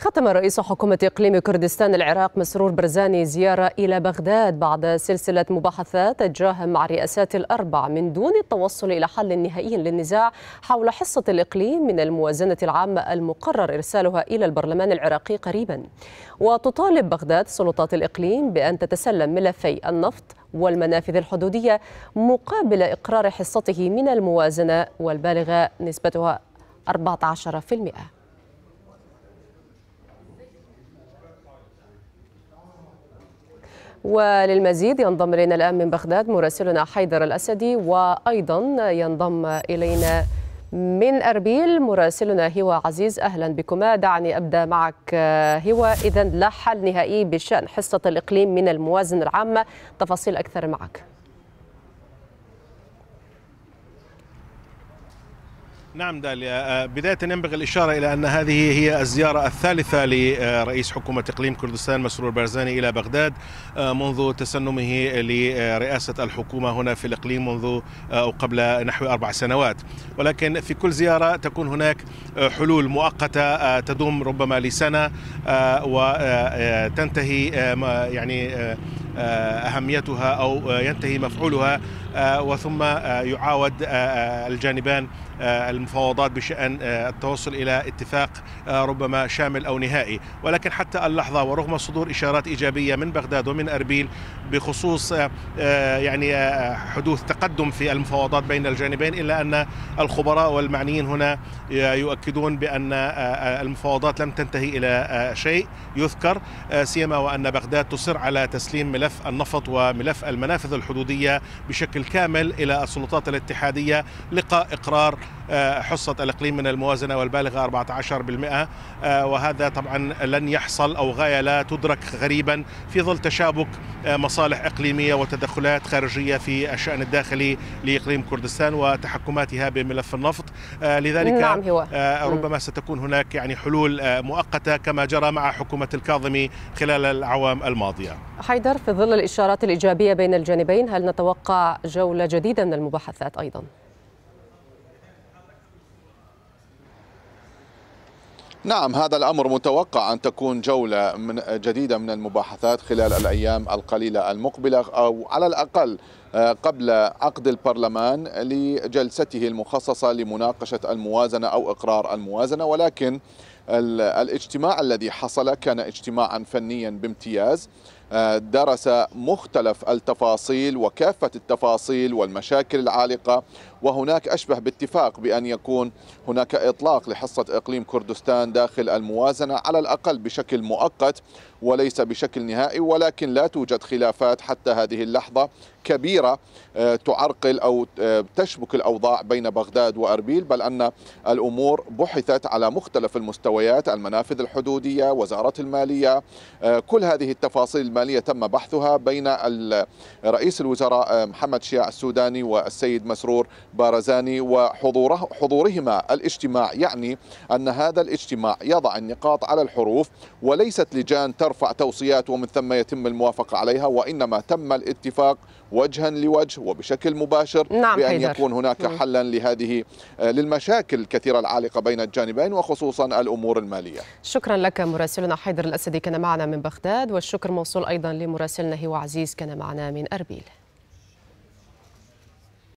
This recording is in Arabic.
ختم رئيس حكومة إقليم كردستان العراق مسرور برزاني زيارة إلى بغداد بعد سلسلة مباحثات أجراها مع الرئاسات الأربع من دون التوصل إلى حل نهائي للنزاع حول حصة الإقليم من الموازنة العامة المقرر إرسالها إلى البرلمان العراقي قريبا وتطالب بغداد سلطات الإقليم بأن تتسلم ملفي النفط والمنافذ الحدودية مقابل إقرار حصته من الموازنة والبالغة نسبتها 14% وللمزيد ينضم إلينا الآن من بغداد مراسلنا حيدر الأسدي وأيضا ينضم إلينا من أربيل مراسلنا هوى عزيز أهلا بكما دعني أبدأ معك آه، هوى إذا لا حل نهائي بشأن حصة الإقليم من الموازنة العامة تفاصيل أكثر معك نعم داليا آه، بداية ينبغي الإشارة إلى أن هذه هي الزيارة الثالثة لرئيس حكومة إقليم كردستان مسرور برزاني إلى بغداد آه، منذ تسنمه لرئاسة الحكومة هنا في الإقليم منذ آه، أو قبل نحو أربع سنوات ولكن في كل زيارة تكون هناك حلول مؤقتة تدوم ربما لسنة وتنتهي يعني اهميتها او ينتهي مفعولها وثم يعاود الجانبان آه، المفاوضات بشأن آه، التوصل إلى اتفاق آه، ربما شامل أو نهائي ولكن حتى اللحظة ورغم صدور إشارات إيجابية من بغداد ومن أربيل بخصوص يعني حدوث تقدم في المفاوضات بين الجانبين إلا أن الخبراء والمعنيين هنا يؤكدون بأن المفاوضات لم تنتهي إلى شيء يذكر سيما وأن بغداد تصر على تسليم ملف النفط وملف المنافذ الحدودية بشكل كامل إلى السلطات الاتحادية لقاء إقرار آه، حصة الإقليم من الموازنة والبالغة 14% آه، وهذا طبعا لن يحصل أو غاية لا تدرك غريبا في ظل تشابك آه، مصالح إقليمية وتدخلات خارجية في الشأن الداخلي لإقليم كردستان وتحكماتها بملف النفط لذلك نعم هو. ربما ستكون هناك يعني حلول مؤقتة كما جرى مع حكومة الكاظمي خلال الأعوام الماضية حيدر في ظل الإشارات الإيجابية بين الجانبين هل نتوقع جولة جديدة من المباحثات أيضا؟ نعم هذا الامر متوقع ان تكون جوله من جديده من المباحثات خلال الايام القليله المقبله او على الاقل آه، قبل عقد البرلمان لجلسته المخصصه لمناقشه الموازنه او اقرار الموازنه ولكن الاجتماع الذي حصل كان اجتماعا فنيا بامتياز آه، درس مختلف التفاصيل وكافة التفاصيل والمشاكل العالقة وهناك أشبه باتفاق بأن يكون هناك إطلاق لحصة إقليم كردستان داخل الموازنة على الأقل بشكل مؤقت وليس بشكل نهائي ولكن لا توجد خلافات حتى هذه اللحظة كبيرة آه، تعرقل أو آه، تشبك الأوضاع بين بغداد وأربيل بل أن الأمور بحثت على مختلف المستويات المنافذ الحدودية وزارة المالية آه، كل هذه التفاصيل المالية تم بحثها بين رئيس الوزراء محمد شياع السوداني والسيد مسرور بارزاني وحضوره حضورهما الاجتماع يعني أن هذا الاجتماع يضع النقاط على الحروف وليست لجان تر ترفع توصيات ومن ثم يتم الموافقة عليها وإنما تم الاتفاق وجها لوجه وبشكل مباشر نعم بأن حيدر. يكون هناك حلا لهذه آه، للمشاكل الكثيرة العالقة بين الجانبين وخصوصا الأمور المالية شكرا لك مراسلنا حيدر الأسدي كان معنا من بغداد والشكر موصول أيضا لمراسلنا هو عزيز كان معنا من أربيل